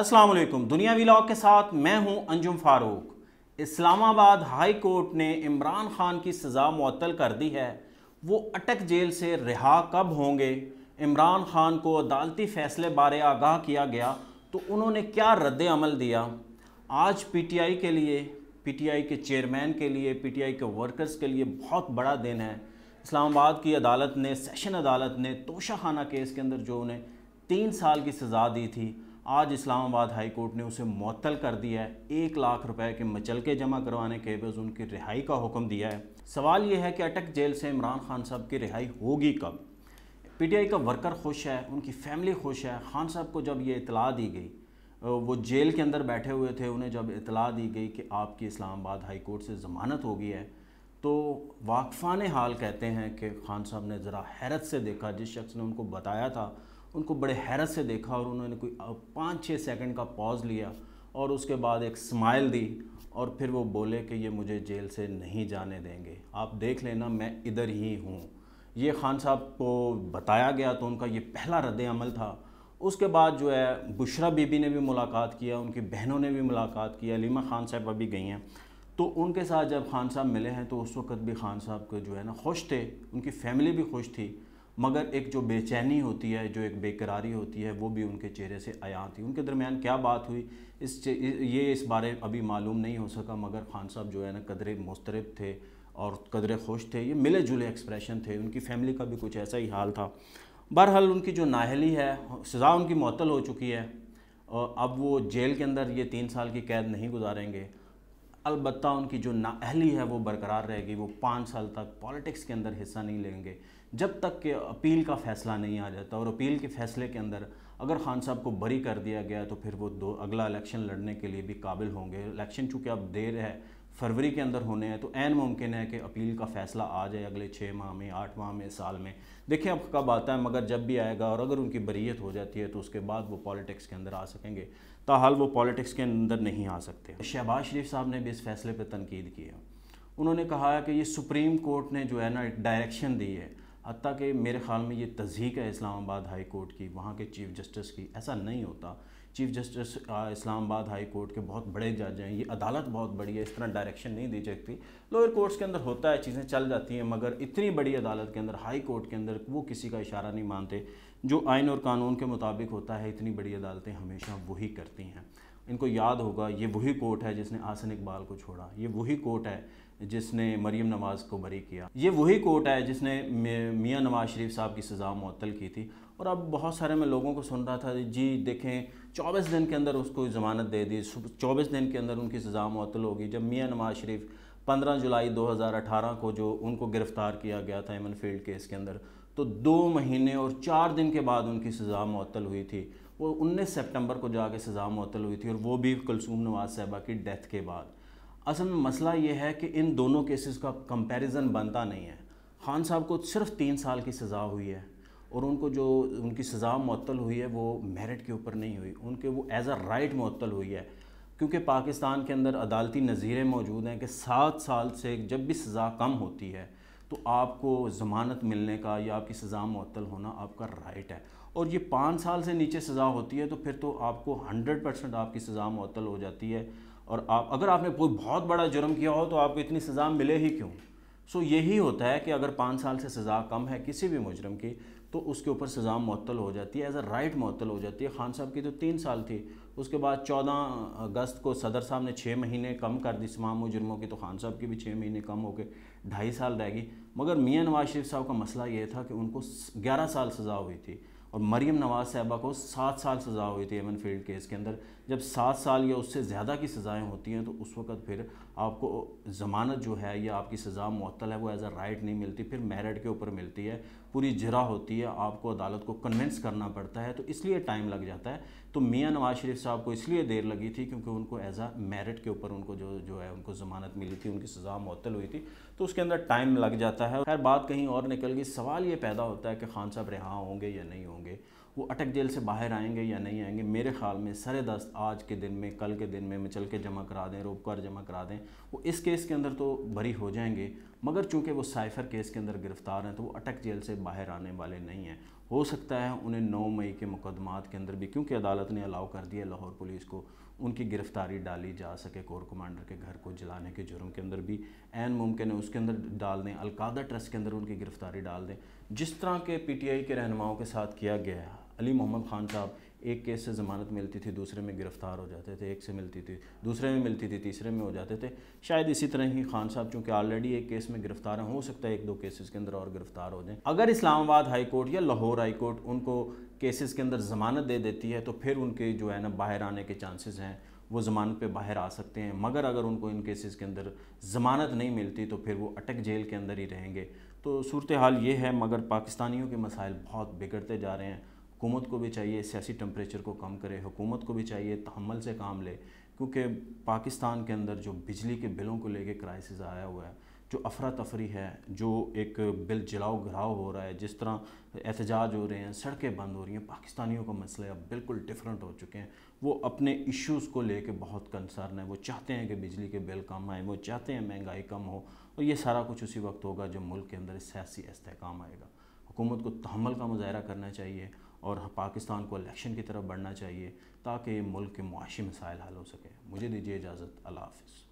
असलम दुनिया दुनियावी लॉ के साथ मैं हूं अंजुम फारूक इस्लामाबाद हाई कोर्ट ने इमरान खान की सज़ा मअतल कर दी है वो अटक जेल से रिहा कब होंगे इमरान खान को अदालती फ़ैसले बारे आगाह किया गया तो उन्होंने क्या रद्द अमल दिया आज पीटीआई के लिए पीटीआई के चेयरमैन के लिए पीटीआई के वर्कर्स के लिए बहुत बड़ा दिन है इस्लामाबाद की अदालत ने सेशन अदालत ने तोशा खाना केस के अंदर जो उन्हें तीन साल की सज़ा दी थी आज इस्लामाबाद हाई कोर्ट ने उसे मअतल कर दिया है एक लाख रुपए के मचल के जमा करवाने के बज उनकी रिहाई का हुक्म दिया है सवाल यह है कि अटक जेल से इमरान खान साहब की रिहाई होगी कब पीटीआई का वर्कर खुश है उनकी फैमिली खुश है खान साहब को जब ये इतला दी गई वो जेल के अंदर बैठे हुए थे उन्हें जब इतला दी गई कि आपकी इस्लामाबाद हाई कोर्ट से ज़मानत हो गई है तो वाकफान हाल कहते हैं कि खान साहब ने ज़रा हैरत से देखा जिस शख्स ने उनको बताया था उनको बड़े हैरत से देखा और उन्होंने कोई पाँच छः सेकंड का पॉज लिया और उसके बाद एक स्माइल दी और फिर वो बोले कि ये मुझे जेल से नहीं जाने देंगे आप देख लेना मैं इधर ही हूँ ये खान साहब को बताया गया तो उनका ये पहला रद्द अमल था उसके बाद जो है बुशरा बीबी ने भी मुलाकात किया उनकी बहनों ने भी मुलाकात किया अलीमा खान साहब अभी गई हैं तो उनके साथ जब खान साहब मिले हैं तो उस वक़्त भी खान साहब के जो है ना खुश थे उनकी फैमिली भी खुश थी मगर एक जो बेचैनी होती है जो एक बेकरारी होती है वो भी उनके चेहरे से आया थी उनके दरमियान क्या बात हुई इस ये इस बारे अभी मालूम नहीं हो सका मगर खान साहब जो है ना कदरे मुस्तरब थे और कदरे खुश थे ये मिले जुले एक्सप्रेशन थे उनकी फैमिली का भी कुछ ऐसा ही हाल था बहरहाल उनकी जो नाहली है सज़ा उनकी मअतल हो चुकी है और अब वो जेल के अंदर ये तीन साल की कैद नहीं गुजारेंगे अलबत् उनकी जो नाअहली है वो बरकरार रहेगी वो पाँच साल तक पॉलिटिक्स के अंदर हिस्सा नहीं लेंगे जब तक कि अपील का फ़ैसला नहीं आ जाता और अपील के फ़ैसले के अंदर अगर खान साहब को बरी कर दिया गया तो फिर वो दो अगला इलेक्शन लड़ने के लिए भी काबिल होंगे इलेक्शन चूँकि अब देर है फरवरी के अंदर होने हैं तो एन मुमकिन है कि अपील का फैसला आ जाए अगले छः माह में आठ माह में साल में देखें अब कब आता है मगर जब भी आएगा और अगर उनकी बरीत हो जाती है तो उसके बाद वो पॉलिटिक्स के अंदर आ सकेंगे ताहाल वो पॉलिटिक्स के अंदर नहीं आ सकते शहबाज शरीफ साहब ने भी इस फैसले पर तनकीद की है उन्होंने कहा कि ये सुप्रीम कोर्ट ने जो है ना एक डायरेक्शन दी है हती कि मेरे ख्याल में ये तजीक है इस्लामाबाद हाई कोर्ट की वहाँ के चीफ जस्टिस की ऐसा नहीं होता chief justice Islamabad high court के बहुत बड़े जज हैं ये अदालत बहुत बड़ी है इस तरह डायरेक्शन नहीं दी जाती लोअर कोर्ट्स के अंदर होता है चीज़ें चल जाती हैं मगर इतनी बड़ी अदालत के अंदर हाई कोर्ट के अंदर वो किसी का इशारा नहीं मानते जो आइन और कानून के मुताबिक होता है इतनी बड़ी अदालतें हमेशा वही करती हैं इनको याद होगा ये वही कोर्ट है जिसने आसन इकबाल को छोड़ा ये वही कोर्ट है जिसने मरीम नवाज़ को बरी किया ये वही कोर्ट है जिसने मियाँ नवाज शरीफ साहब की सज़ा मअतल की थी और अब बहुत सारे मैं लोगों को सुन रहा था जी देखें चौबीस दिन के अंदर उसको ज़मानत दे दी चौबीस दिन के अंदर उनकी सज़ा मअतल होगी जब मियाँ नवाज शरीफ 15 जुलाई 2018 को जो उनको गिरफ़्तार किया गया था एमन फील्ड केस के अंदर तो दो महीने और चार दिन के बाद उनकी सज़ा मअतल हुई थी वो उन्नीस सेप्टेम्बर को जाके सज़ा मअतल हुई थी और वो भी कुलसूम नवाज साहबा की डेथ के बाद असल में मसला ये है कि इन दोनों केसेस का कंपैरिजन बनता नहीं है खान साहब को सिर्फ तीन साल की सज़ा हुई है और उनको जो उनकी सज़ा मअतल हुई है वो मेरिट के ऊपर नहीं हुई उनके वो एज़ अ राइट मअतल हुई है क्योंकि पाकिस्तान के अंदर अदालती नज़ीरें मौजूद हैं कि सात साल से जब भी सज़ा कम होती है तो आपको ज़मानत मिलने का या आपकी सज़ा मअतल होना आपका राइट है और ये पाँच साल से नीचे सज़ा होती है तो फिर तो आपको हंड्रेड परसेंट आपकी सज़ा मअतल हो जाती है और आप अगर आपने कोई बहुत बड़ा जुर्म किया हो तो आपको इतनी सज़ा मिले ही क्यों सो यही होता है कि अगर पाँच साल से सज़ा कम है किसी भी मुजरम की तो उसके ऊपर सज़ा मअतल हो जाती है एज़ अ राइट मअतल हो जाती है खान साहब की तो तीन साल थी उसके बाद चौदह अगस्त को सदर साहब ने छः महीने कम कर दी तमाम मुजरमों की तो खान साहब की भी छः महीने कम हो के ढाई साल रह गई मगर मियाँ नवाज शरीफ साहब का मसला ये था कि उनको ग्यारह साल सज़ा हुई थी और मरीम नवाज़ साहबा को सात साल सज़ा हुई थी एमन फील्ड केस के अंदर जब सात साल या उससे ज़्यादा की सज़ाएँ होती हैं तो उस वक़्त फिर आपको ज़मानत जो है या आपकी सज़ा मअतल है वो एज़ अ राइट नहीं मिलती फिर मेरिट के ऊपर मिलती है पूरी जरा होती है आपको अदालत को कन्विंस करना पड़ता है तो इसलिए टाइम लग जाता है तो मियाँ नवाज़ शरीफ साहब को इसलिए देर लगी थी क्योंकि उनको एज आ मेरिट के ऊपर उनको जो जो है उनको ज़मानत मिली थी उनकी सज़ा मअतल हुई थी तो उसके अंदर टाइम लग जाता है खैर बात कहीं और निकल गई सवाल ये पैदा होता है कि खान साहब रिहा होंगे या नहीं होंगे होंगे वो अटक जेल से बाहर आएंगे या नहीं आएंगे मेरे ख्याल में सरे दस्त आज के दिन में कल के दिन में मचल के जमा करा दें रोबकार जमा करा दें वो इस केस के अंदर तो बरी हो जाएंगे मगर चूंकि वो साइफर केस के अंदर गिरफ्तार हैं तो वो अटक जेल से बाहर आने वाले नहीं हैं हो सकता है उन्हें 9 मई के मुकदमात के अंदर भी क्योंकि अदालत ने अलाउ कर दिया लाहौर पुलिस को उनकी गिरफ्तारी डाली जा सके कोर कमांडर के घर को जलाने के जुर्म के अंदर भी एन मुमकिन है उसके अंदर डाल दें अलकादा ट्रस्ट के अंदर उनकी गिरफ्तारी डाल दें जिस तरह के पी टी आई के रहनुमाओं के साथ किया गया है अली मोहम्मद खान साहब एक केस से ज़मानत मिलती थी दूसरे में गिरफ्तार हो जाते थे एक से मिलती थी दूसरे में मिलती थी तीसरे में हो जाते थे शायद इसी तरह ही खान साहब चूँकि ऑलरेडी एक केस में गिरफ्तार हो सकता है एक दो केसेस के अंदर और गिरफ्तार हो जाएं अगर इस्लामाबाद हाई कोर्ट या लाहौर हाई कोर्ट उनको केसेस के अंदर ज़मानत दे देती है तो फिर उनके जो है ना बाहर आने के चांसेज़ हैं वो ज़मानत पर बाहर आ सकते हैं मगर अगर उनको इन केसेस के अंदर ज़मानत नहीं मिलती तो फिर वो अटक जेल के अंदर ही रहेंगे तो सूरत हाल ये है मगर पाकिस्तानियों के मसाइल बहुत बिगड़ते जा रहे हैं हुकूमत को भी चाहिए सियासी टम्परेचर को कम करे हुकूमत को भी चाहिए तहमल से काम ले क्योंकि पाकिस्तान के अंदर जो बिजली के बिलों को लेके क्राइसिस आया हुआ है जो अफरा तफरी है जो एक बिल जलाओ घराव हो रहा है जिस तरह एहतजाज हो रहे हैं सड़कें बंद हो रही हैं पाकिस्तानियों का मसला अब बिल्कुल डिफरेंट हो चुके हैं वो अपने इश्यूज़ को लेके बहुत कंसर्न है वो चाहते हैं कि बिजली के बिल कम आए वो चाहते हैं महंगाई कम हो और ये सारा कुछ उसी वक्त होगा जब मुल्क के अंदर सियासी इसकाम आएगा हुकूमत को तहमल का मुजाहरा करना चाहिए और पाकिस्तान को इलेक्शन की तरफ बढ़ना चाहिए ताकि मुल्क के मुआशी मसाइल हल हो सके मुझे दीजिए इजाज़त अल्लाह हाफिज़